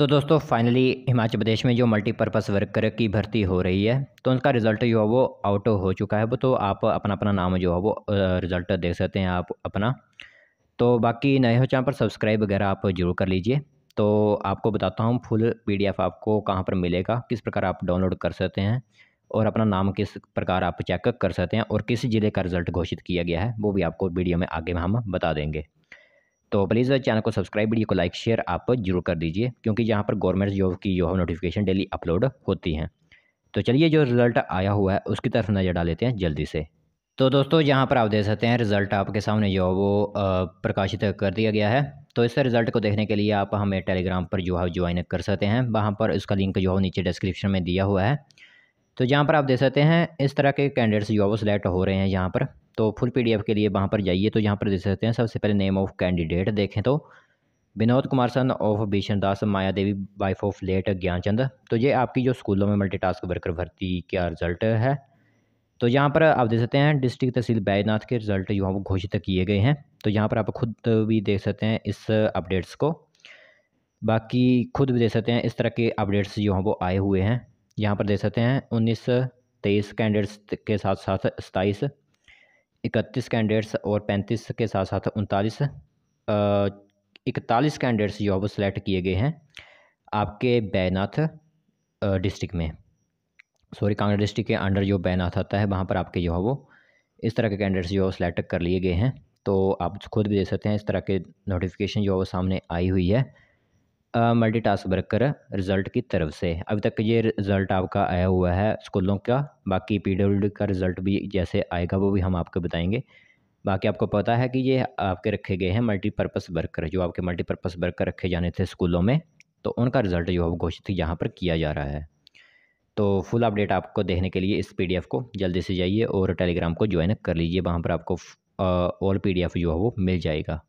तो दोस्तों फाइनली हिमाचल प्रदेश में जो मल्टीपर्पज़ वर्कर की भर्ती हो रही है तो उनका रिज़ल्ट जो है वो आउट हो चुका है वो तो आप अपना अपना नाम जो है वो रिज़ल्ट देख सकते हैं आप अपना तो बाकी नए हो तो चैनल पर सब्सक्राइब वगैरह आप जरूर कर लीजिए तो आपको बताता हूँ फुल पीडीएफ आपको कहाँ पर मिलेगा किस प्रकार आप डाउनलोड कर सकते हैं और अपना नाम किस प्रकार आप चेक कर सकते हैं और किस ज़िले का रिज़ल्ट घोषित किया गया है वो भी आपको वीडियो में आगे में हम बता देंगे तो प्लीज़ चैनल को सब्सक्राइब वीडियो को लाइक शेयर आप जरूर कर दीजिए क्योंकि यहाँ पर गवर्नमेंट जॉब की जो है नोटिफिकेशन डेली अपलोड होती हैं तो चलिए जो रिज़ल्ट आया हुआ है उसकी तरफ नज़र डाल लेते हैं जल्दी से तो दोस्तों यहाँ पर आप देख सकते हैं रिज़ल्ट आपके सामने जो वो प्रकाशित कर दिया गया है तो इस रिज़ल्ट को देखने के लिए आप हमें टेलीग्राम पर जो है ज्वाइन कर सकते हैं वहाँ पर इसका लिंक जो है नीचे डिस्क्रिप्शन में दिया हुआ है तो यहाँ पर आप देख सकते हैं इस तरह के कैंडिडेट्स जो है वो सिलेक्ट हो रहे हैं यहाँ पर तो फुल पीडीएफ के लिए वहाँ पर जाइए तो यहाँ पर देख सकते हैं सबसे पहले नेम ऑफ कैंडिडेट देखें तो Vinod Kumar son of Bhishan Das Maya Devi wife of late Gyanchand तो ये आपकी जो स्कूलों में मल्टीटास्क वर्कर भर्ती का रिजल्ट है तो यहाँ पर आप देख सकते हैं डिस्ट्रिक्ट तहसील बैजनाथ के रिजल्ट जो वो घोषित किए गए हैं तो यहाँ पर आप खुद भी देख सकते हैं इस अपडेट्स को बाकी खुद भी देख सकते हैं इस तरह के अपडेट्स जो हैं वो आए हुए हैं यहाँ पर देख सकते हैं उन्नीस तेईस कैंडिडेट्स के साथ साथ सताईस इकतीस कैंडिडेट्स और पैंतीस के साथ साथ उनतालीस इकतालीस कैंडिडेट्स जो है वो सिलेक्ट किए गए हैं आपके बैनाथ डिस्ट्रिक्ट में सॉरी कांगड़ा डिस्ट्रिक्ट के अंडर जो बैनाथ आता है वहाँ पर आपके जो है वो इस तरह के कैंडिडेट्स जो है सिलेक्ट कर लिए गए हैं तो आप खुद भी देख सकते हैं इस तरह के नोटिफिकेशन जो है वो सामने आई हुई है मल्टी टास्क वर्कर रिज़ल्ट की तरफ से अभी तक ये रिज़ल्ट आपका आया हुआ है स्कूलों का बाकी पी का रिज़ल्ट भी जैसे आएगा वो भी हम आपको बताएंगे बाकी आपको पता है कि ये आपके रखे गए हैं मल्टीपर्पज़ वर्कर जो आपके मल्टीपर्पज़ वर्कर रखे जाने थे स्कूलों में तो उनका रिज़ल्ट जो है घोषित यहाँ पर किया जा रहा है तो फुल अपडेट आपको देखने के लिए इस पी को जल्दी से जाइए और टेलीग्राम को ज्वाइन कर लीजिए वहाँ पर आपको ऑल पी जो है वो मिल जाएगा